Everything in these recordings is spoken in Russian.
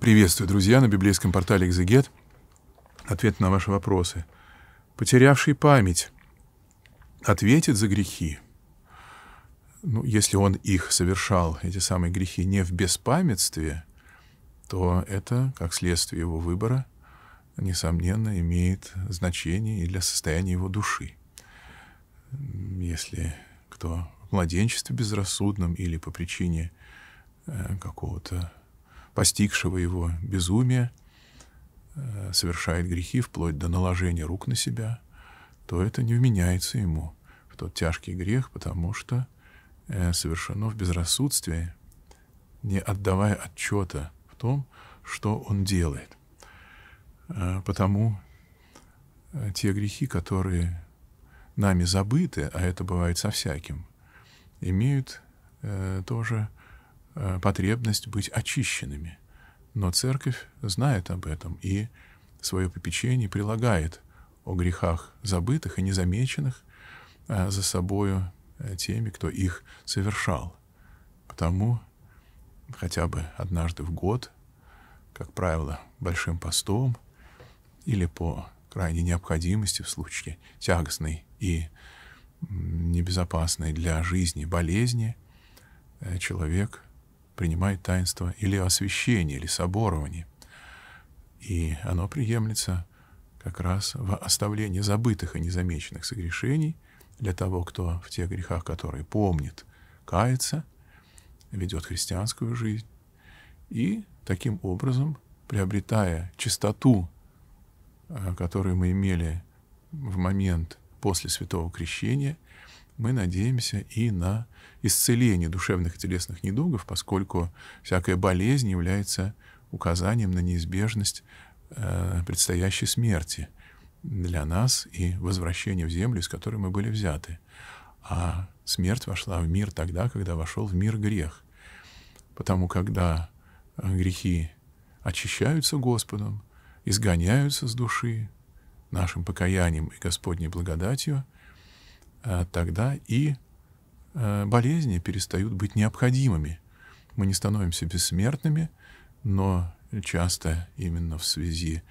Приветствую, друзья, на библейском портале «Экзегет». Ответ на ваши вопросы. Потерявший память ответит за грехи. Ну, если он их совершал, эти самые грехи, не в беспамятстве, то это, как следствие его выбора, несомненно, имеет значение и для состояния его души. Если кто в младенчестве безрассудном или по причине э, какого-то постигшего его безумия, э, совершает грехи вплоть до наложения рук на себя, то это не вменяется ему в тот тяжкий грех, потому что э, совершено в безрассудстве, не отдавая отчета в том, что он делает. Э, потому те грехи, которые нами забыты, а это бывает со всяким, имеют тоже Э, потребность быть очищенными. Но церковь знает об этом и свое попечение прилагает о грехах забытых и незамеченных э, за собою э, теми, кто их совершал. Потому хотя бы однажды в год, как правило, большим постом или по крайней необходимости в случае тягостной и небезопасной для жизни болезни, человек принимает таинство или освящение, или соборование. И оно приемлется как раз в оставлении забытых и незамеченных согрешений для того, кто в тех грехах, которые помнит, кается, ведет христианскую жизнь, и таким образом, приобретая чистоту, э, которую мы имели в момент после святого крещения – мы надеемся и на исцеление душевных и телесных недугов, поскольку всякая болезнь является указанием на неизбежность э, предстоящей смерти для нас и возвращения в землю, из которой мы были взяты. А смерть вошла в мир тогда, когда вошел в мир грех. Потому когда э, грехи очищаются Господом, изгоняются с души нашим покаянием и Господней благодатью — а тогда и э, болезни перестают быть необходимыми. Мы не становимся бессмертными, но часто именно в связи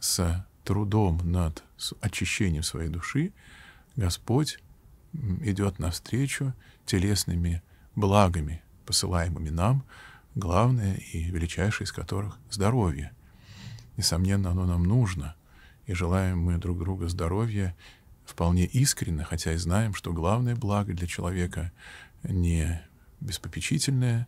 с трудом над очищением своей души Господь идет навстречу телесными благами, посылаемыми нам, главное и величайшее из которых — здоровье. Несомненно, оно нам нужно, и желаем мы друг друга здоровья вполне искренно, хотя и знаем, что главное благо для человека не беспопечительная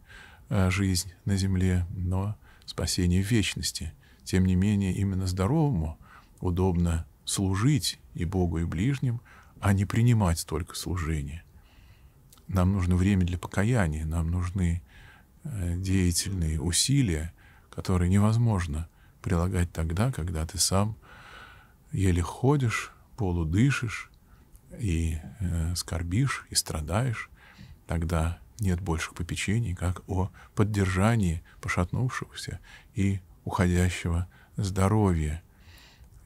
э, жизнь на земле, но спасение вечности. Тем не менее, именно здоровому удобно служить и Богу, и ближним, а не принимать только служение. Нам нужно время для покаяния, нам нужны э, деятельные усилия, которые невозможно прилагать тогда, когда ты сам еле ходишь, полу дышишь и э, скорбишь, и страдаешь, тогда нет больших попечений, как о поддержании пошатнувшегося и уходящего здоровья.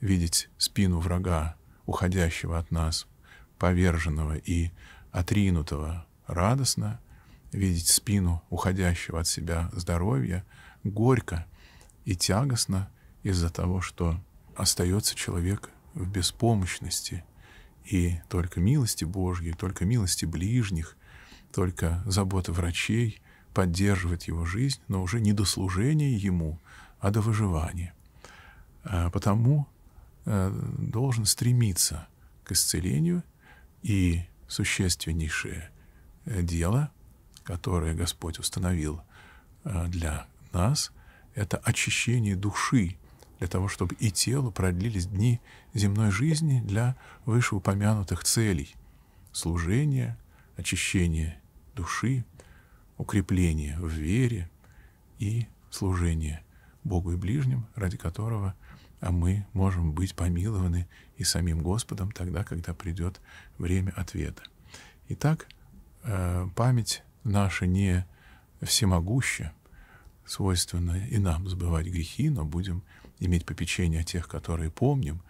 Видеть спину врага, уходящего от нас, поверженного и отринутого, радостно, видеть спину уходящего от себя здоровья, горько и тягостно из-за того, что остается человек в беспомощности. И только милости Божьей, только милости ближних, только забота врачей поддерживает его жизнь, но уже не до служения ему, а до выживания. А потому э, должен стремиться к исцелению, и существеннейшее э, дело, которое Господь установил э, для нас, это очищение души для того, чтобы и телу продлились дни земной жизни для вышеупомянутых целей — служения, очищения души, укрепления в вере и служения Богу и ближним, ради которого а мы можем быть помилованы и самим Господом тогда, когда придет время ответа. Итак, э, память наша не всемогуща, свойственно и нам забывать грехи, но будем иметь попечение о тех, которые помним,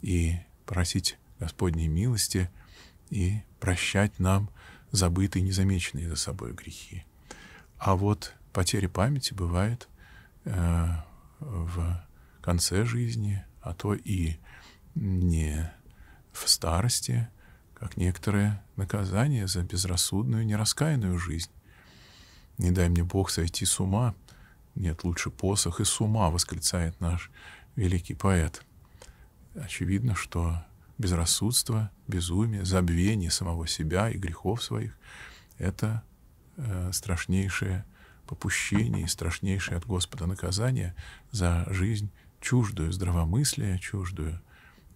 и просить Господней милости и прощать нам забытые, незамеченные за собой грехи. А вот потеря памяти бывает э, в конце жизни, а то и не в старости, как некоторое наказание за безрассудную, нераскаянную жизнь. Не дай мне Бог сойти с ума нет, лучше посох и с ума, восклицает наш великий поэт. Очевидно, что безрассудство, безумие, забвение самого себя и грехов своих — это э, страшнейшее попущение и страшнейшее от Господа наказание за жизнь чуждую здравомыслие чуждую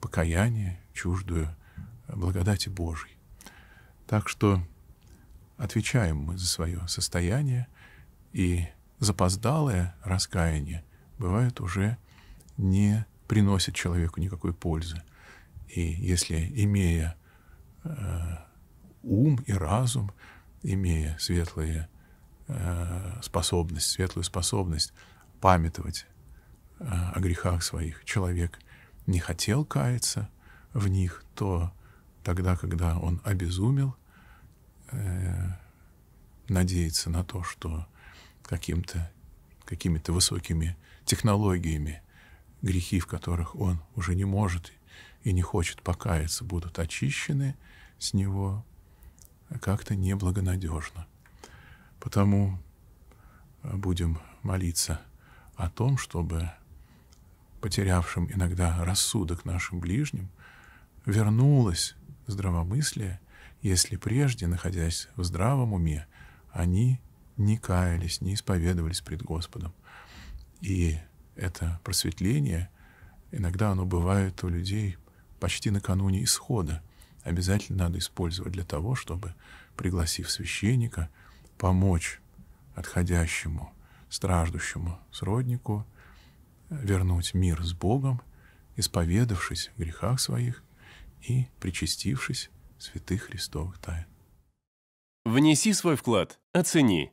покаяние чуждую благодати Божьей. Так что отвечаем мы за свое состояние и запоздалое раскаяние бывает уже не приносит человеку никакой пользы. И если, имея э, ум и разум, имея светлые э, способность, светлую способность памятовать э, о грехах своих, человек не хотел каяться в них, то тогда, когда он обезумел, э, надеяться на то, что каким-то, какими-то высокими технологиями, грехи, в которых он уже не может и не хочет покаяться, будут очищены с него как-то неблагонадежно. Потому э, будем молиться о том, чтобы потерявшим иногда рассудок нашим ближним вернулось здравомыслие, если прежде, находясь в здравом уме, они не каялись, не исповедовались пред Господом. И это просветление, иногда оно бывает у людей почти накануне исхода. Обязательно надо использовать для того, чтобы, пригласив священника, помочь отходящему, страждущему сроднику э, вернуть мир с Богом, исповедавшись в грехах своих и причастившись святых Христовых тайн. Внеси свой вклад, оцени